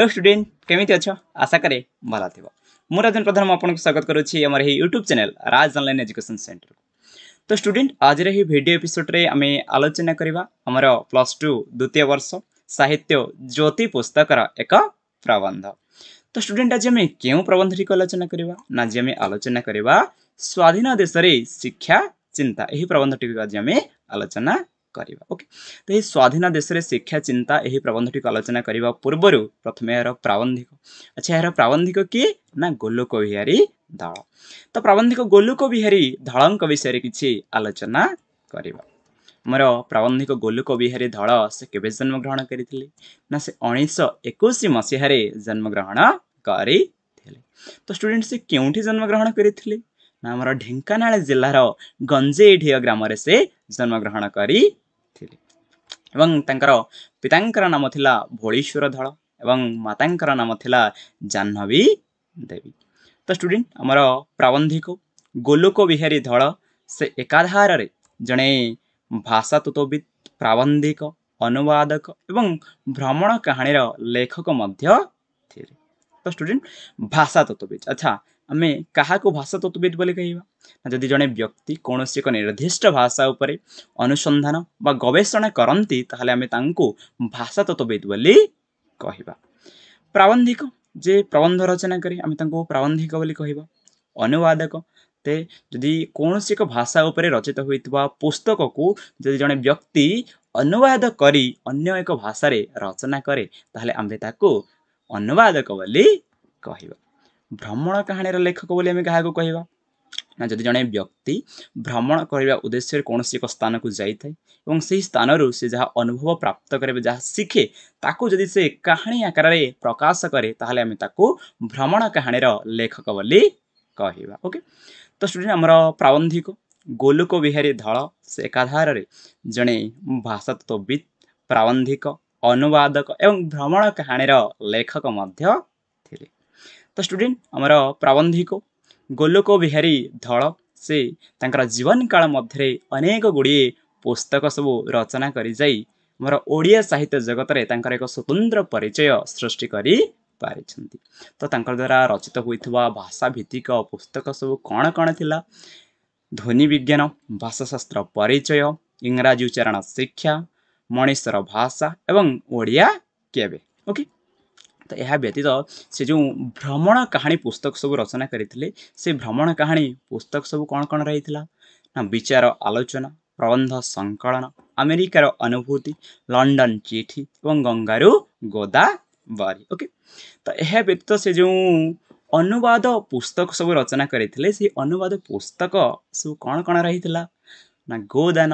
hello student केमी अच्छ आशा कै भाला थी मु राजन प्रधान आपको स्वागत करुच्चर ही YouTube channel Raj online education centre तो स्टूडेंट आज भिड एपिसोड्रे आम आलोचना करवा प्लस टू द्वितीय वर्ष साहित्य ज्योति पुस्तक एक प्रबंध तो स्टूडेंट आज आम क्यों प्रबंधटी को आलोचना करवा आज आम आलोचना करवा स्वाधीन देश शिक्षा चिंता यही प्रबंधटी आज आम आलोचना କରିବା ଓକେ ତ ଏହି ସ୍ୱାଧୀନ ଦେଶରେ ଶିକ୍ଷା ଚିନ୍ତା ଏହି ପ୍ରବନ୍ଧଟିକୁ ଆଲୋଚନା କରିବା ପୂର୍ବରୁ ପ୍ରଥମେ ଏହାର ପ୍ରାବନ୍ଧିକ ଆଚ୍ଛା ଏହାର ପ୍ରାବନ୍ଧିକ କିଏ ନା ଗୋଲକ ବିହାରୀ ଧଳ ତ ପ୍ରାବନ୍ଧିକ ଗୋଲକ ବିହାରୀ ଧଳଙ୍କ ବିଷୟରେ କିଛି ଆଲୋଚନା କରିବା ଆମର ପ୍ରାବନ୍ଧିକ ଗୋଲକ ବିହାରୀ ଧଳ ସେ କେବେ ଜନ୍ମଗ୍ରହଣ କରିଥିଲେ ନା ସେ ଉଣେଇଶହ ଏକୋଇଶ ମସିହାରେ ଜନ୍ମଗ୍ରହଣ କରିଥିଲେ ତ ଷ୍ଟୁଡେଣ୍ଟ ସେ କେଉଁଠି ଜନ୍ମଗ୍ରହଣ କରିଥିଲେ ନା ଆମର ଢେଙ୍କାନାଳ ଜିଲ୍ଲାର ଗଞ୍ଜେଇଢିଅ ଗ୍ରାମରେ ସେ ଜନ୍ମଗ୍ରହଣ କରି ଥିଲେ ଏବଂ ତାଙ୍କର ପିତାଙ୍କର ନାମ ଥିଲା ଭୋଳେଶ୍ୱର ଧଳ ଏବଂ ମାତାଙ୍କର ନାମ ଥିଲା ଜାହ୍ନବୀ ଦେବୀ ତ ଷ୍ଟୁଡ଼େଣ୍ଟ ଆମର ପ୍ରାବନ୍ଧିକ ଗୋଲୋକ ବିହାରୀ ଧଳ ସେ ଏକାଧାରରେ ଜଣେ ଭାଷାତତ୍ତ୍ୱବିତ୍ ପ୍ରାବନ୍ଧିକ ଅନୁବାଦକ ଏବଂ ଭ୍ରମଣ କାହାଣୀର ଲେଖକ ମଧ୍ୟ ଥିଲେ ତ ଷ୍ଟୁଡ଼େଣ୍ଟ ଭାଷାତତ୍ତ୍ୱବିତ୍ ଆଚ୍ଛା आमे कहा भाषा तत्वविद पनि कि एक निर्दिष्ट भाषा अनुसन्धान गवेषणा कति त भाषा तत्तविद बोली जे प्रबंध रचना कि आमे त प्रबन्धिक बोली कनुवादक त्यो एक भाषा उपरे रचित हुस्तकको जिजे व्यक्ति अनुवाद कि अन्य भाषा रचना कर त अनुवादक ଭ୍ରମଣ କାହାଣୀର ଲେଖକ ବୋଲି ଆମେ କାହାକୁ କହିବା ନା ଯଦି ଜଣେ ବ୍ୟକ୍ତି ଭ୍ରମଣ କରିବା ଉଦ୍ଦେଶ୍ୟରେ କୌଣସି ଏକ ସ୍ଥାନକୁ ଯାଇଥାଏ ଏବଂ ସେହି ସ୍ଥାନରୁ ସେ ଯାହା ଅନୁଭବ ପ୍ରାପ୍ତ କରେ ଯାହା ଶିଖେ ତାକୁ ଯଦି ସେ କାହାଣୀ ଆକାରରେ ପ୍ରକାଶ କରେ ତାହେଲେ ଆମେ ତାକୁ ଭ୍ରମଣ କାହାଣୀର ଲେଖକ ବୋଲି କହିବା ଓକେ ତ ଷ୍ଟୁଡେଣ୍ଟ ଆମର ପ୍ରାବନ୍ଧିକ ଗୋଲୁକ ବିହାରୀ ଧଳ ସେ ଏକାଧାରରେ ଜଣେ ଭାଷାତତ୍ତ୍ୱବିତ୍ ପ୍ରାବନ୍ଧିକ ଅନୁବାଦକ ଏବଂ ଭ୍ରମଣ କାହାଣୀର ଲେଖକ ମଧ୍ୟ तो स्टूडेंट स्टुडेन्ट अब प्रबन्धिक गोलोकविहारी धल से जीवन काल जीवनकाल अनेक गुड पुस्तक सब रचना गरिजर ओडिया साहित्य जगतले तर एक स्वतन्त्र परिचय सृष्टि गरिपिन्छ द्वारा रचित भाषा पुस्तक सब हुस्तक सबै कला ध्वनि विज्ञान भाषाशास्त्र परिचय इङराजी उच्चारण शिक्षा मनिस भाषा एवं ओडिया केवे ओके ତ ଏହା ବ୍ୟତୀତ ସେ ଯେଉଁ ଭ୍ରମଣ କାହାଣୀ ପୁସ୍ତକ ସବୁ ରଚନା କରିଥିଲେ ସେ ଭ୍ରମଣ କାହାଣୀ ପୁସ୍ତକ ସବୁ କ'ଣ କ'ଣ ରହିଥିଲା ନା ବିଚାର ଆଲୋଚନା ପ୍ରବନ୍ଧ ସଂକଳନ ଆମେରିକାର ଅନୁଭୂତି ଲଣ୍ଡନ ଚିଠି ଏବଂ ଗଙ୍ଗାରୁ ଗୋଦା ବାରି ଓକେ ତ ଏହା ବ୍ୟତୀତ ସେ ଯେଉଁ ଅନୁବାଦ ପୁସ୍ତକ ସବୁ ରଚନା କରିଥିଲେ ସେ ଅନୁବାଦ ପୁସ୍ତକ ସବୁ କ'ଣ କ'ଣ ରହିଥିଲା ନା ଗୋଦାନ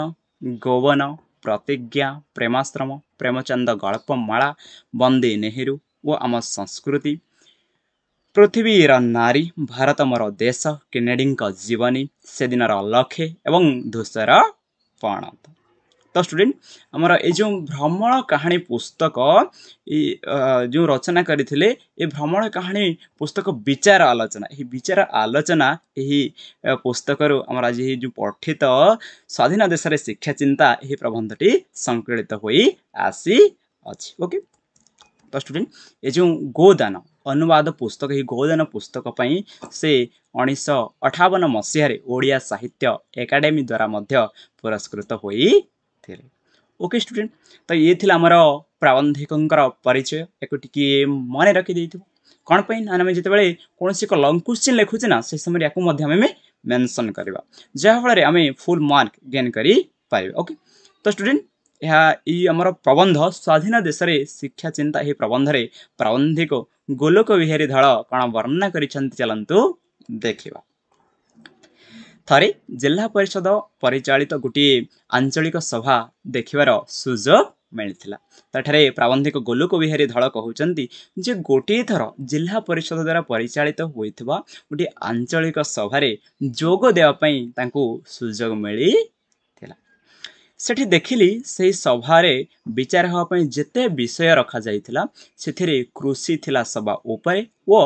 ଗୋବନ ପ୍ରତିଜ୍ଞା ପ୍ରେମାଶ୍ରମ ପ୍ରେମଚାନ୍ଦ ଗଳ୍ପମାଳା ବନ୍ଦେ ନେହେରୁ ଓ ଆମ ସଂସ୍କୃତି ପୃଥିବୀର ନାରୀ ଭାରତମର ଦେଶ କେନେଡ଼ିଙ୍କ ଜୀବନୀ ସେଦିନର ଲକ୍ଷେ ଏବଂ ଧୂସର ପଣତ ତ ଷ୍ଟୁଡ଼େଣ୍ଟ ଆମର ଏ ଯେଉଁ ଭ୍ରମଣ କାହାଣୀ ପୁସ୍ତକ ଯେଉଁ ରଚନା କରିଥିଲେ ଏ ଭ୍ରମଣ କାହାଣୀ ପୁସ୍ତକ ବିଚାର ଆଲୋଚନା ଏହି ବିଚାର ଆଲୋଚନା ଏହି ପୁସ୍ତକରୁ ଆମର ଆଜି ଏହି ଯେଉଁ ପଠିତ ସ୍ୱାଧୀନ ଦେଶରେ ଶିକ୍ଷା ଚିନ୍ତା ଏହି ପ୍ରବନ୍ଧଟି ସଂକଳିତ ହୋଇ ଆସିଅଛି ଓକେ ତ ଷ୍ଟୁଡ଼େଣ୍ଟ ଏ ଯେଉଁ ଗୋଦାନ ଅନୁବାଦ ପୁସ୍ତକ ଏହି ଗୋଦାନ ପୁସ୍ତକ ପାଇଁ ସେ ଉଣେଇଶହ ଅଠାବନ ମସିହାରେ ଓଡ଼ିଆ ସାହିତ୍ୟ ଏକାଡେମୀ ଦ୍ୱାରା ମଧ୍ୟ ପୁରସ୍କୃତ ହୋଇଥିଲେ ଓକେ ଷ୍ଟୁଡ଼େଣ୍ଟ ତ ଇଏ ଥିଲା ଆମର ପ୍ରାବନ୍ଧିକଙ୍କର ପରିଚୟ ୟାକୁ ଟିକିଏ ମନେ ରଖିଦେଇଥିବୁ କ'ଣ ପାଇଁ ନା ଆମେ ଯେତେବେଳେ କୌଣସି ଏକ ଲଙ୍ଗ କ୍ୱେଶ୍ଚିନ୍ ଲେଖୁଛେ ନା ସେ ସମୟରେ ୟାକୁ ମଧ୍ୟ ଆମେ ମେନସନ୍ କରିବା ଯାହାଫଳରେ ଆମେ ଫୁଲ୍ ମାର୍କ ଗେନ୍ କରିପାରିବା ଓକେ ତ ଷ୍ଟୁଡ଼େଣ୍ଟ ଏହା ଇ ଆମର ପ୍ରବନ୍ଧ ସ୍ୱାଧୀନ ଦେଶରେ ଶିକ୍ଷା ଚିନ୍ତା ଏହି ପ୍ରବନ୍ଧରେ ପ୍ରବନ୍ଧିକ ଗୋଲୋକ ବିହାରୀ ଦଳ କ'ଣ ବର୍ଣ୍ଣନା କରିଛନ୍ତି ଚାଲନ୍ତୁ ଦେଖିବା ଥରେ ଜିଲ୍ଲା ପରିଷଦ ପରିଚାଳିତ ଗୋଟିଏ ଆଞ୍ଚଳିକ ସଭା ଦେଖିବାର ସୁଯୋଗ ମିଳିଥିଲା ତାଠାରେ ପ୍ରାବନ୍ଧିକ ଗୋଲୁକ ବିହାରୀ ଧଳ କହୁଛନ୍ତି ଯେ ଗୋଟିଏ ଥର ଜିଲ୍ଲା ପରିଷଦ ଦ୍ୱାରା ପରିଚାଳିତ ହୋଇଥିବା ଗୋଟିଏ ଆଞ୍ଚଳିକ ସଭାରେ ଯୋଗ ଦେବା ପାଇଁ ତାଙ୍କୁ ସୁଯୋଗ ମିଳି ସେଠି ଦେଖିଲି ସେହି ସଭାରେ ବିଚାର ହେବା ପାଇଁ ଯେତେ ବିଷୟ ରଖାଯାଇଥିଲା ସେଥିରେ କୃଷି ଥିଲା ସଭା ଉପରେ ଓ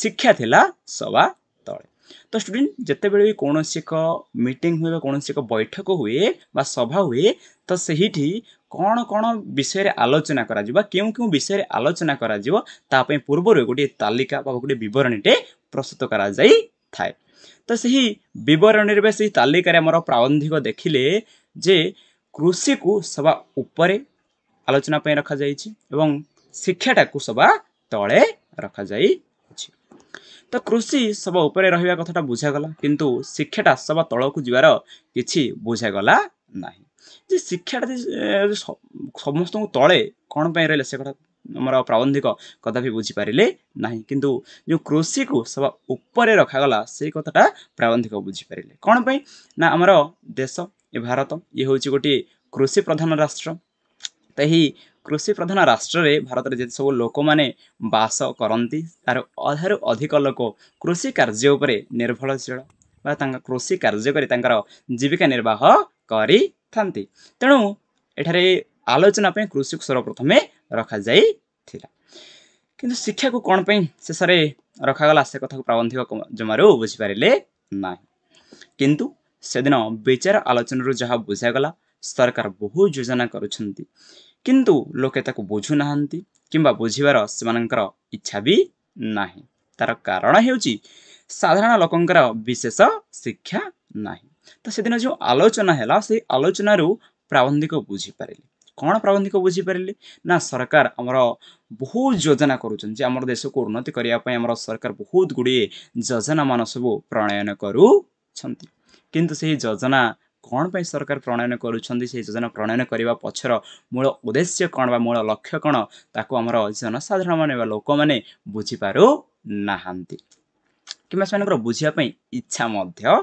ଶିକ୍ଷା ଥିଲା ସଭା ତଳେ ତ ଷ୍ଟୁଡ଼େଣ୍ଟ ଯେତେବେଳେ ବି କୌଣସି ଏକ ମିଟିଂ ହୁଏ ବା କୌଣସି ଏକ ବୈଠକ ହୁଏ ବା ସଭା ହୁଏ ତ ସେହିଠି କ'ଣ କ'ଣ ବିଷୟରେ ଆଲୋଚନା କରାଯିବ କେଉଁ କେଉଁ ବିଷୟରେ ଆଲୋଚନା କରାଯିବ ତା ପାଇଁ ପୂର୍ବରୁ ଗୋଟିଏ ତାଲିକା ବା ଗୋଟିଏ ବିବରଣୀଟେ ପ୍ରସ୍ତୁତ କରାଯାଇଥାଏ ତ ସେହି ବିବରଣୀରେ ବା ସେହି ତାଲିକାରେ ଆମର ପ୍ରାବନ୍ଧିକ ଦେଖିଲେ ଯେ କୃଷିକୁ ସବା ଉପରେ ଆଲୋଚନା ପାଇଁ ରଖାଯାଇଛି ଏବଂ ଶିକ୍ଷାଟାକୁ ସବା ତଳେ ରଖାଯାଇଅଛି ତ କୃଷି ସବା ଉପରେ ରହିବା କଥାଟା ବୁଝାଗଲା କିନ୍ତୁ ଶିକ୍ଷାଟା ସବା ତଳକୁ ଯିବାର କିଛି ବୁଝାଗଲା ନାହିଁ ଯେ ଶିକ୍ଷାଟା ସମସ୍ତଙ୍କୁ ତଳେ କ'ଣ ପାଇଁ ରହିଲା ସେ କଥା ଆମର ପ୍ରାବନ୍ଧିକ କଦାପି ବୁଝିପାରିଲେ ନାହିଁ କିନ୍ତୁ ଯେଉଁ କୃଷିକୁ ସବା ଉପରେ ରଖାଗଲା ସେଇ କଥାଟା ପ୍ରାବନ୍ଧିକ ବୁଝିପାରିଲେ କ'ଣ ପାଇଁ ନା ଆମର ଦେଶ ଭାରତ ଇଏ ହେଉଛି ଗୋଟିଏ କୃଷି ପ୍ରଧାନ ରାଷ୍ଟ୍ର ତ ଏହି କୃଷି ପ୍ରଧାନ ରାଷ୍ଟ୍ରରେ ଭାରତରେ ଯେତେ ସବୁ ଲୋକମାନେ ବାସ କରନ୍ତି ତା'ର ଅଧାରୁ ଅଧିକ ଲୋକ କୃଷି କାର୍ଯ୍ୟ ଉପରେ ନିର୍ଭରଶୀଳ ବା ତାଙ୍କ କୃଷି କାର୍ଯ୍ୟ କରି ତାଙ୍କର ଜୀବିକା ନିର୍ବାହ କରିଥାନ୍ତି ତେଣୁ ଏଠାରେ ଆଲୋଚନା ପାଇଁ କୃଷିକୁ ସର୍ବପ୍ରଥମେ ରଖାଯାଇଥିଲା କିନ୍ତୁ ଶିକ୍ଷାକୁ କ'ଣ ପାଇଁ ଶେଷରେ ରଖାଗଲା ସେ କଥାକୁ ପ୍ରାବନ୍ଧିକ ଜମାରୁ ବୁଝିପାରିଲେ ନାହିଁ କିନ୍ତୁ सिन विचार आलोचनरू जहाँ बुझागलाकार बहुत जोजना कि लुझु कम्बा बुझ्यार इच्छा भी नै तर कारण हेर्छ साधारण लोक विशेष शिक्षा नै तिन जो आलोचना होला आलोचनहरू प्राबन्धिक बुझि पारि कधिक बुझि पारि नोजना देशको उन्नतिको सरकार बहुत गुड जोजना मन सब प्रणयन गरुन जना कहीँ सरकार प्रणयन गरुन्छोजना प्रणयन गरेको पछर मूल उद्देश्य कन् मूल लक्ष्य कन् तर जनसाधारण मे लोक बुझिपू बुझिया बुझाप इच्छा माध्य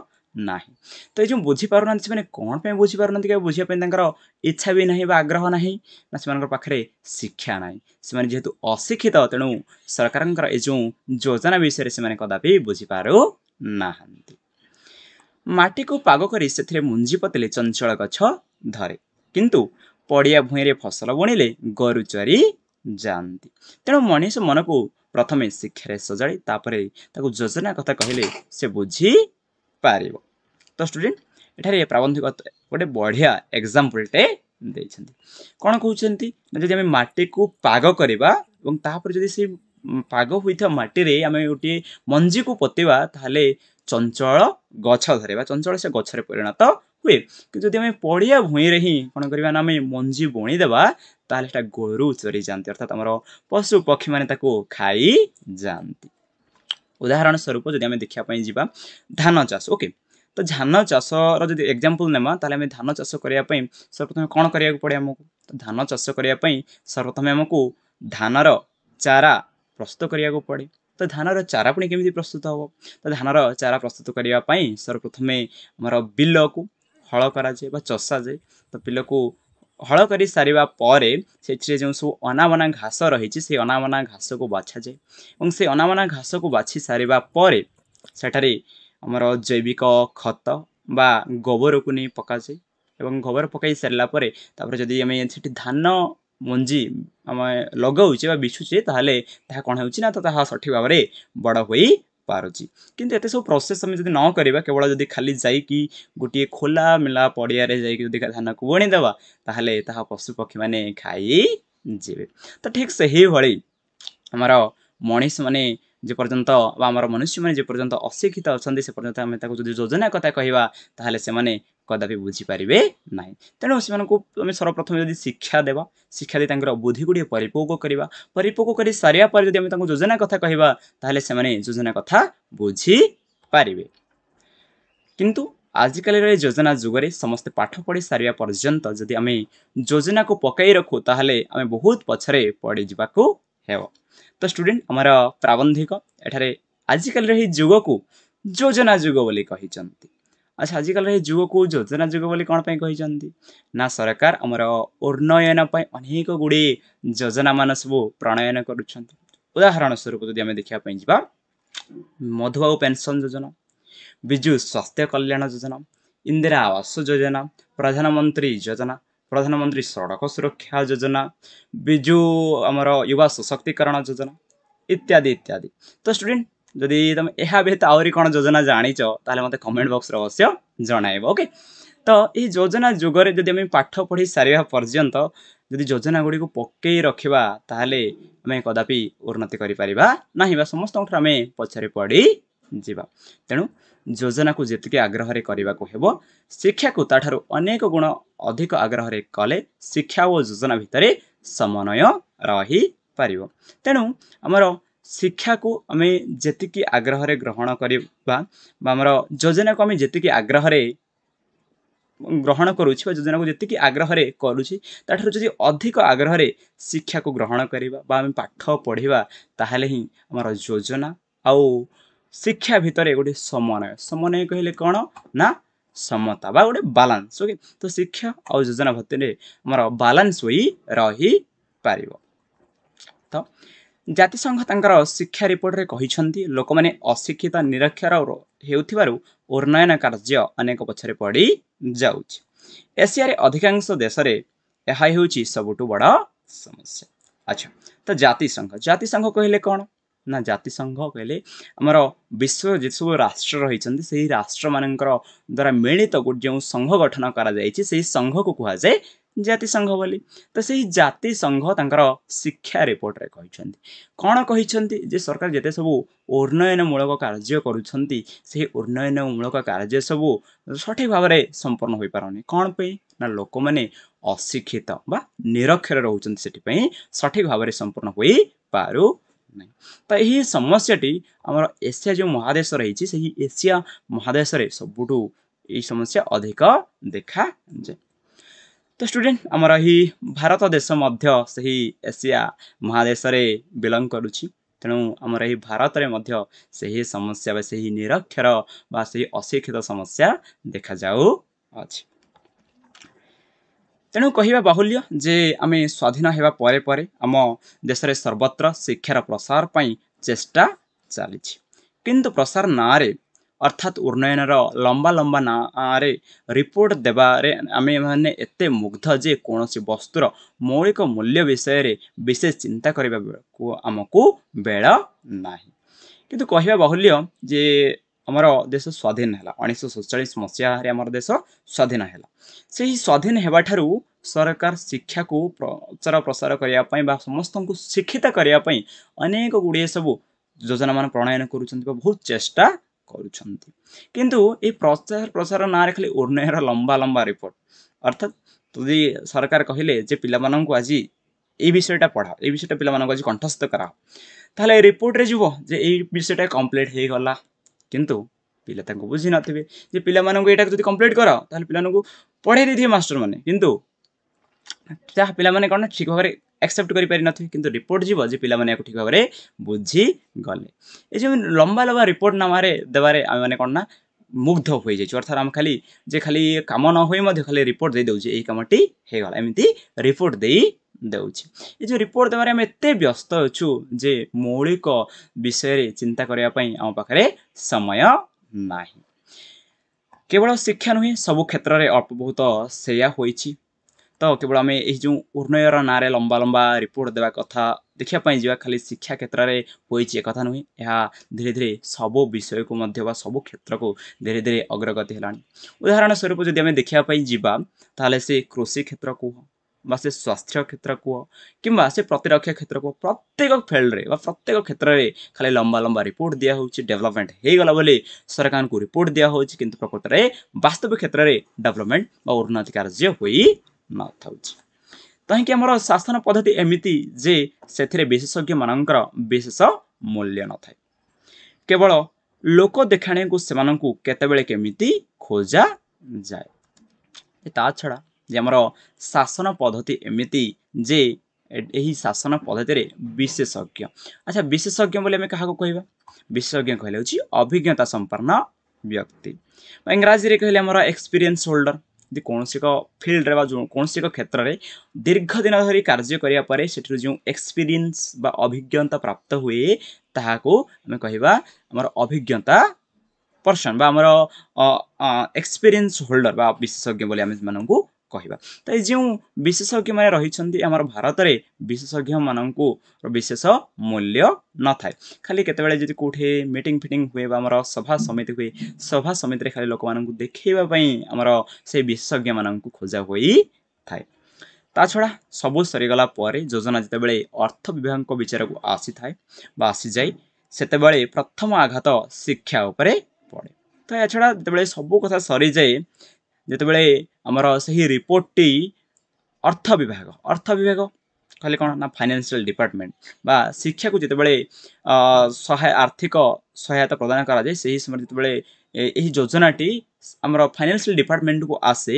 बुझि पाउँदै कि बुझि पर्नु कि इच्छा पनि नाही इच्छावि आग्रह नै पाखरे शिक्षा नै जेतु अशिक्षित तेणु सरकारंकर ए जो जोजना विषय कदापि बुझि पाउँदै पागो सेथरे पागरी मतले चल गछ धरे किन्तु पडिया भुइँ र फसल बुणले गरु चरि जाँदै तेणु मनिष मनको प्रथमे शिक्षा ताको योजना कथा कहिले से बुझिपार तुडेन्ट एठा प्राबन्धिक गए बढिया पागो करबा माग तापर माटी रे माटो आउँदै गोटि को पोत्या ताले ଚଞ୍ଚଳ ଗଛ ଧରେ ବା ଚଞ୍ଚଳ ସେ ଗଛରେ ପରିଣତ ହୁଏ କିନ୍ତୁ ଯଦି ଆମେ ପଡ଼ିଆ ଭୂଇଁରେ ହିଁ କ'ଣ କରିବା ନା ଆମେ ମଞ୍ଜି ବୁଣିଦେବା ତାହେଲେ ସେଟା ଗୋରୁ ଚରି ଯାଆନ୍ତି ଅର୍ଥାତ୍ ଆମର ପଶୁ ପକ୍ଷୀମାନେ ତାକୁ ଖାଇ ଯାଆନ୍ତି ଉଦାହରଣ ସ୍ୱରୂପ ଯଦି ଆମେ ଦେଖିବା ପାଇଁ ଯିବା ଧାନ ଚାଷ ଓକେ ତ ଧାନ ଚାଷର ଯଦି ଏକ୍ଜାମ୍ପଲ୍ ନେବା ତାହେଲେ ଆମେ ଧାନ ଚାଷ କରିବା ପାଇଁ ସର୍ବପ୍ରଥମେ କ'ଣ କରିବାକୁ ପଡ଼େ ଆମକୁ ତ ଧାନ ଚାଷ କରିବା ପାଇଁ ସର୍ବପ୍ରଥମେ ଆମକୁ ଧାନର ଚାରା ପ୍ରସ୍ତୁତ କରିବାକୁ ପଡ଼େ ତ ଧାନର ଚାରା ପୁଣି କେମିତି ପ୍ରସ୍ତୁତ ହେବ ତ ଧାନର ଚାରା ପ୍ରସ୍ତୁତ କରିବା ପାଇଁ ସର୍ବପ୍ରଥମେ ଆମର ବିଲକୁ ହଳ କରାଯାଏ ବା ଚଷାଯାଏ ତ ବିଲକୁ ହଳ କରି ସାରିବା ପରେ ସେଥିରେ ଯେଉଁ ସବୁ ଅନାବନା ଘାସ ରହିଛି ସେ ଅନାବନା ଘାସକୁ ବାଛାଯାଏ ଏବଂ ସେ ଅନାବନା ଘାସକୁ ବାଛି ସାରିବା ପରେ ସେଠାରେ ଆମର ଜୈବିକ ଖତ ବା ଗୋବରକୁ ନେଇ ପକାଯାଏ ଏବଂ ଗୋବର ପକାଇ ସାରିଲା ପରେ ତାପରେ ଯଦି ଆମେ ସେଠି ଧାନ ମଞ୍ଜି ଆମେ ଲଗାଉଛେ ବା ବିଛୁଛେ ତାହେଲେ ତାହା କ'ଣ ହେଉଛି ନା ତ ତାହା ସଠିକ୍ ଭାବରେ ବଡ଼ ହୋଇ ପାରୁଛି କିନ୍ତୁ ଏତେ ସବୁ ପ୍ରୋସେସ୍ ଆମେ ଯଦି ନ କରିବା କେବଳ ଯଦି ଖାଲି ଯାଇକି ଗୋଟିଏ ଖୋଲା ମେଲା ପଡ଼ିଆରେ ଯାଇକି ଯଦି ଧାନକୁ ବୁଣିଦେବା ତାହେଲେ ତାହା ପଶୁପକ୍ଷୀମାନେ ଖାଇଯିବେ ତ ଠିକ୍ ସେହିଭଳି ଆମର ମଣିଷମାନେ ଯେ ପର୍ଯ୍ୟନ୍ତ ବା ଆମର ମନୁଷ୍ୟମାନେ ଯେ ପର୍ଯ୍ୟନ୍ତ ଅଶିକ୍ଷିତ ଅଛନ୍ତି ସେ ପର୍ଯ୍ୟନ୍ତ ଆମେ ତାକୁ ଯଦି ଯୋଜନା କଥା କହିବା ତାହେଲେ ସେମାନେ କଦାପି ବୁଝିପାରିବେ ନାହିଁ ତେଣୁ ସେମାନଙ୍କୁ ଆମେ ସର୍ବପ୍ରଥମେ ଯଦି ଶିକ୍ଷା ଦେବା ଶିକ୍ଷା ଦେଇ ତାଙ୍କର ବୁଦ୍ଧିକୁ ଟିକେ ପରିପୋକ କରିବା ପରିପୋକ କରି ସାରିବା ପରେ ଯଦି ଆମେ ତାଙ୍କୁ ଯୋଜନା କଥା କହିବା ତାହେଲେ ସେମାନେ ଯୋଜନା କଥା ବୁଝିପାରିବେ କିନ୍ତୁ ଆଜିକାଲିର ଏ ଯୋଜନା ଯୁଗରେ ସମସ୍ତେ ପାଠ ପଢ଼ି ସାରିବା ପର୍ଯ୍ୟନ୍ତ ଯଦି ଆମେ ଯୋଜନାକୁ ପକାଇ ରଖୁ ତାହେଲେ ଆମେ ବହୁତ ପଛରେ ପଡ଼ିଯିବାକୁ ହେବ ତ ଷ୍ଟୁଡେଣ୍ଟ ଆମର ପ୍ରାବନ୍ଧିକ ଏଠାରେ ଆଜିକାଲିର ଏହି ଯୁଗକୁ ଯୋଜନା ଯୁଗ ବୋଲି କହିଛନ୍ତି आच्छा आजकाल जुवको जोजना जुगोली ना सरकार अब उन्नयन पनि अनेक गुडी योजना म सबै प्रणयन गरुन्छ उदाहरण स्वरूप जति आम देखापु पेन्सन योजना विजु स्वास्थ्य कल्याण योजना इंदिरा आवास योजना प्रधानमन्त्री योजना प्रधानमन्त्री सडक सुरक्षा योजना विजु आमर युवा सशक्तिकरण योजना इत्यादि इत्यादि त ଯଦି ତୁମେ ଏହା ବ୍ୟତୀତ ଆହୁରି କ'ଣ ଯୋଜନା ଜାଣିଛ ତାହେଲେ ମୋତେ କମେଣ୍ଟ ବକ୍ସରେ ଅବଶ୍ୟ ଜଣାଇବ ଓକେ ତ ଏହି ଯୋଜନା ଯୁଗରେ ଯଦି ଆମେ ପାଠ ପଢ଼ି ସାରିବା ପର୍ଯ୍ୟନ୍ତ ଯଦି ଯୋଜନା ଗୁଡ଼ିକୁ ପକେଇ ରଖିବା ତାହେଲେ ଆମେ କଦାପି ଉନ୍ନତି କରିପାରିବା ନାହିଁ ବା ସମସ୍ତଙ୍କଠୁ ଆମେ ପଛରେ ପଡ଼ିଯିବା ତେଣୁ ଯୋଜନାକୁ ଯେତିକି ଆଗ୍ରହରେ କରିବାକୁ ହେବ ଶିକ୍ଷାକୁ ତାଠାରୁ ଅନେକ ଗୁଣ ଅଧିକ ଆଗ୍ରହରେ କଲେ ଶିକ୍ଷା ଓ ଯୋଜନା ଭିତରେ ସମନ୍ୱୟ ରହିପାରିବ ତେଣୁ ଆମର शिक्षा शिक्षाको अमे जतिक आग्रहले ग्रहण योजना को गरेको आग्रहले ग्रहण को आग्रह गरु जो जतिकि आग्रहेर्धिक शिक्षा को ग्रहण गरेको पाठ पढा आ शिक्षा आउने गएन्वय समन्वय समन्वय कहिले ना समता बा बालान्स ओके तो शिक्षा योजना आउजना भतिले रही बालान्स तो ଜାତିସଂଘ ତାଙ୍କର ଶିକ୍ଷା ରିପୋର୍ଟରେ କହିଛନ୍ତି ଲୋକମାନେ ଅଶିକ୍ଷିତ ନିରକ୍ଷର ହେଉଥିବାରୁ ଉନ୍ନୟନ କାର୍ଯ୍ୟ ଅନେକ ପଛରେ ପଡ଼ି ଯାଉଛି ଏସିଆରେ ଅଧିକାଂଶ ଦେଶରେ ଏହା ହେଉଛି ସବୁଠୁ ବଡ଼ ସମସ୍ୟା ଆଚ୍ଛା ତ ଜାତିସଂଘ ଜାତିସଂଘ କହିଲେ କ'ଣ ନା ଜାତିସଂଘ କହିଲେ ଆମର ବିଶ୍ୱ ଯେସବୁ ରାଷ୍ଟ୍ର ରହିଛନ୍ତି ସେହି ରାଷ୍ଟ୍ରମାନଙ୍କର ଦ୍ୱାରା ମିଳିତ ଯେଉଁ ସଂଘ ଗଠନ କରାଯାଇଛି ସେହି ସଂଘକୁ କୁହାଯାଏ ଜାତିସଂଘ ବୋଲି ତ ସେହି ଜାତିସଂଘ ତାଙ୍କର ଶିକ୍ଷା ରିପୋର୍ଟରେ କହିଛନ୍ତି କ'ଣ କହିଛନ୍ତି ଯେ ସରକାର ଯେତେ ସବୁ ଉନ୍ନୟନମୂଳକ କାର୍ଯ୍ୟ କରୁଛନ୍ତି ସେହି ଉନ୍ନୟନମୂଳକ କାର୍ଯ୍ୟ ସବୁ ସଠିକ୍ ଭାବରେ ସମ୍ପନ୍ନ ହୋଇପାରୁନି କ'ଣ ପାଇଁ ନା ଲୋକମାନେ ଅଶିକ୍ଷିତ ବା ନିରକ୍ଷର ରହୁଛନ୍ତି ସେଥିପାଇଁ ସଠିକ୍ ଭାବରେ ସମ୍ପୂର୍ଣ୍ଣ ହୋଇପାରୁ ତ ଏହି ସମସ୍ୟାଟି ଆମର ଏସିଆ ଯେଉଁ ମହାଦେଶ ରହିଛି ସେହି ଏସିଆ ମହାଦେଶରେ ସବୁଠୁ ଏହି ସମସ୍ୟା ଅଧିକ ଦେଖାଯାଏ ତ ଷ୍ଟୁଡ଼େଣ୍ଟ ଆମର ଏହି ଭାରତ ଦେଶ ମଧ୍ୟ ସେହି ଏସିଆ ମହାଦେଶରେ ବିଲଙ୍ଗ କରୁଛି ତେଣୁ ଆମର ଏହି ଭାରତରେ ମଧ୍ୟ ସେହି ସମସ୍ୟା ବା ସେହି ନିରକ୍ଷର ବା ସେହି ଅଶିକ୍ଷିତ ସମସ୍ୟା ଦେଖାଯାଉଅଛି ତେଣୁ କହିବା ବାହୁଲ୍ୟ ଯେ ଆମେ ସ୍ୱାଧୀନ ହେବା ପରେ ପରେ ଆମ ଦେଶରେ ସର୍ବତ୍ର ଶିକ୍ଷାର ପ୍ରସାର ପାଇଁ ଚେଷ୍ଟା ଚାଲିଛି କିନ୍ତୁ ପ୍ରସାର ନାଁରେ ଅର୍ଥାତ ଉନ୍ନୟନର ଲମ୍ବା ଲମ୍ବା ନାଁରେ ରିପୋର୍ଟ ଦେବାରେ ଆମେମାନେ ଏତେ ମୁଗ୍ଧ ଯେ କୌଣସି ବସ୍ତୁର ମୌଳିକ ମୂଲ୍ୟ ବିଷୟରେ ବିଶେଷ ଚିନ୍ତା କରିବାକୁ ଆମକୁ ବେଳ ନାହିଁ କିନ୍ତୁ କହିବା ବାହୁଲ୍ୟ ଯେ ଆମର ଦେଶ ସ୍ୱାଧୀନ ହେଲା ଉଣେଇଶହ ସତଚାଳିଶ ମସିହାରେ ଆମର ଦେଶ ସ୍ୱାଧୀନ ହେଲା ସେହି ସ୍ୱାଧୀନ ହେବାଠାରୁ ସରକାର ଶିକ୍ଷାକୁ ପ୍ରଚାର ପ୍ରସାର କରିବା ପାଇଁ ବା ସମସ୍ତଙ୍କୁ ଶିକ୍ଷିତ କରିବା ପାଇଁ ଅନେକ ଗୁଡ଼ିଏ ସବୁ ଯୋଜନାମାନ ପ୍ରଣୟନ କରୁଛନ୍ତି ବା ବହୁତ ଚେଷ୍ଟା करु ये प्रचार प्रसार ना खाली उन्नयर लंबा लंबा रिपोर्ट अर्थात जदि सरकार कहले पा आज ये विषयटा पढ़ाओ ये विषयटा पे आज कंठस्थ कराओ तेल रिपोर्ट में जीव जे यषयटा कम्प्लीट हो गला कितु पिला बुझी नए जे पाला यहाँ जब कम्प्लीट कर पिला पढ़े मास्टर मैंने कितु जहाँ पे कौन ठीक भाव में ଆକ୍ସେପ୍ଟ କରିପାରିନଥିବେ କିନ୍ତୁ ରିପୋର୍ଟ ଯିବ ଯେ ପିଲାମାନେ ଏହାକୁ ଠିକ୍ ଭାବରେ ବୁଝିଗଲେ ଏ ଯେଉଁ ଲମ୍ବା ଲମ୍ବା ରିପୋର୍ଟ ନାମାରେ ଦେବାରେ ଆମେମାନେ କ'ଣ ନା ମୁଗ୍ଧ ହୋଇଯାଇଛୁ ଅର୍ଥାତ୍ ଆମେ ଖାଲି ଯେ ଖାଲି କାମ ନ ହୋଇ ମଧ୍ୟ ଖାଲି ରିପୋର୍ଟ ଦେଇଦେଉଛେ ଏହି କାମଟି ହେଇଗଲା ଏମିତି ରିପୋର୍ଟ ଦେଇ ଦେଉଛି ଏ ଯେଉଁ ରିପୋର୍ଟ ଦେବାରେ ଆମେ ଏତେ ବ୍ୟସ୍ତ ଅଛୁ ଯେ ମୌଳିକ ବିଷୟରେ ଚିନ୍ତା କରିବା ପାଇଁ ଆମ ପାଖରେ ସମୟ ନାହିଁ କେବଳ ଶିକ୍ଷା ନୁହେଁ ସବୁ କ୍ଷେତ୍ରରେ ଅଳ୍ପ ବହୁତ ସେଇଆ ହୋଇଛି तो केवल आम यही जो उन्नयर ना लंबा लंबा रिपोर्ट देवा कथ देखापी जा खाली शिक्षा क्षेत्र में हो कथा नुहे यह धीरे धीरे सब विषय को मध्य सब क्षेत्र को धीरे धीरे अग्रगति है उदाहरण स्वरूप जब आम देखापी जावा से कृषि क्षेत्र कह से स्वास्थ्य क्षेत्र कह कि से प्रतिरक्षा क्षेत्र को प्रत्येक फिल्ड में प्रत्येक क्षेत्र में खाली लंबा लंबा रिपोर्ट दिहे डेवलपमेंट हो सरकार को रिपोर्ट दिया कि प्रकृत में वास्तविक क्षेत्र में डेवलपमेंट व उन्नति कार्य हो ନଥାଉଛି କାହିଁକି ଆମର ଶାସନ ପଦ୍ଧତି ଏମିତି ଯେ ସେଥିରେ ବିଶେଷଜ୍ଞମାନଙ୍କର ବିଶେଷ ମୂଲ୍ୟ ନଥାଏ କେବଳ ଲୋକ ଦେଖାଣିଆକୁ ସେମାନଙ୍କୁ କେତେବେଳେ କେମିତି ଖୋଜାଯାଏ ତା ଛଡ଼ା ଯେ ଆମର ଶାସନ ପଦ୍ଧତି ଏମିତି ଯେ ଏହି ଶାସନ ପଦ୍ଧତିରେ ବିଶେଷଜ୍ଞ ଆଚ୍ଛା ବିଶେଷଜ୍ଞ ବୋଲି ଆମେ କାହାକୁ କହିବା ବିଶେଷଜ୍ଞ କହିଲେ ହେଉଛି ଅଭିଜ୍ଞତା ସମ୍ପନ୍ନ ବ୍ୟକ୍ତି ବା ଇଂରାଜୀରେ କହିଲେ ଆମର ଏକ୍ସପିରିଏନ୍ସ ହୋଲ୍ଡର यदि कौसडले कमणस क्षेत्रले दीर्घदिन धरी कर्ज्योपरेस एक्सपिरियन्स बा अभिज्ञता प्राप्त हे ता आउँदै आम अभिज्ञता पर्सन बा होल्डर बा विशेषज्ञ पनि କହିବା ତ ଏ ଯେଉଁ ବିଶେଷଜ୍ଞମାନେ ରହିଛନ୍ତି ଆମର ଭାରତରେ ବିଶେଷଜ୍ଞମାନଙ୍କୁ ବିଶେଷ ମୂଲ୍ୟ ନଥାଏ ଖାଲି କେତେବେଳେ ଯଦି କେଉଁଠି ମିଟିଂ ଫିଟିଂ ହୁଏ ବା ଆମର ସଭା ସମିତି ହୁଏ ସଭା ସମିତିରେ ଖାଲି ଲୋକମାନଙ୍କୁ ଦେଖେଇବା ପାଇଁ ଆମର ସେ ବିଶେଷଜ୍ଞମାନଙ୍କୁ ଖୋଜା ହୋଇଥାଏ ତା ଛଡ଼ା ସବୁ ସରିଗଲା ପରେ ଯୋଜନା ଯେତେବେଳେ ଅର୍ଥ ବିଭାଗଙ୍କ ବିଚାରକୁ ଆସିଥାଏ ବା ଆସିଯାଏ ସେତେବେଳେ ପ୍ରଥମ ଆଘାତ ଶିକ୍ଷା ଉପରେ ପଡ଼େ ତ ଏହାଛଡ଼ା ଯେତେବେଳେ ସବୁ କଥା ସରିଯାଏ ଯେତେବେଳେ ଆମର ସେହି ରିପୋର୍ଟଟି ଅର୍ଥ ବିଭାଗ ଅର୍ଥ ବିଭାଗ କହିଲେ କ'ଣ ନା ଫାଇନାନ୍ସିଆଲ ଡିପାର୍ଟମେଣ୍ଟ ବା ଶିକ୍ଷାକୁ ଯେତେବେଳେ ସହାୟ ଆର୍ଥିକ ସହାୟତା ପ୍ରଦାନ କରାଯାଏ ସେହି ସମୟରେ ଯେତେବେଳେ ଏହି ଯୋଜନାଟି ଆମର ଫାଇନାନ୍ସିଆଲ ଡିପାର୍ଟମେଣ୍ଟକୁ ଆସେ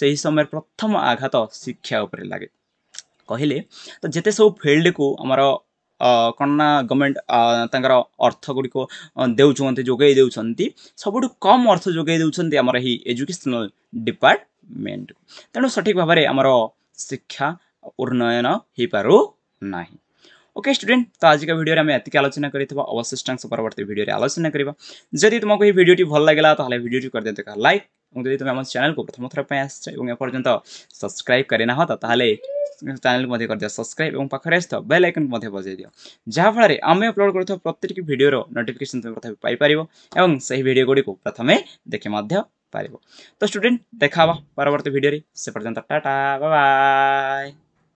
ସେହି ସମୟରେ ପ୍ରଥମ ଆଘାତ ଶିକ୍ଷା ଉପରେ ଲାଗେ କହିଲେ ତ ଯେତେ ସବୁ ଫିଲ୍ଡକୁ ଆମର କ'ଣ ନା ଗଭର୍ଣ୍ଣମେଣ୍ଟ ତାଙ୍କର ଅର୍ଥ ଗୁଡ଼ିକ ଦେଉଛନ୍ତି ଯୋଗାଇ ଦେଉଛନ୍ତି ସବୁଠୁ କମ୍ ଅର୍ଥ ଯୋଗାଇ ଦେଉଛନ୍ତି ଆମର ଏହି ଏଜୁକେସନାଲ ଡିପାର୍ଟମେଣ୍ଟ ତେଣୁ ସଠିକ୍ ଭାବରେ ଆମର ଶିକ୍ଷା ଉନ୍ନୟନ ହୋଇପାରୁନାହିଁ ओके स्टूडेंट तो आज का भिडियो आम एति आलोचना करवा अवशिष्टांश परवर्त भिडियो आलोचना करवा जदि तुमको ये भिडियो भल लगे तो भिडियो कर दिखाते लाइक અંડેલિત મેમન્સ ચેનલ કુ પ્રથમ થરા પય આસછે એવં એ પર્જંત સબસ્ક્રાઇબ કરેના હોતા તાહલે ચેનલ મેથે કરજા સબસ્ક્રાઇબ એવં પખરેસ્ત બેલ આઇકન મેથે બજે દિયો જા ફળરે અમે અપલોડ કરતો પ્રત્યેક વિડિયો નોટિફિકેશન ત પર થા પઈ પરીબો એવં સહી વિડિયો ગોડી કો પ્રથમ મે દેખે માધ્ય પરીબો તો સ્ટુડન્ટ દેખાવા પરવર્તી વિડિયો રી સે પર્જંત ટાટા બાય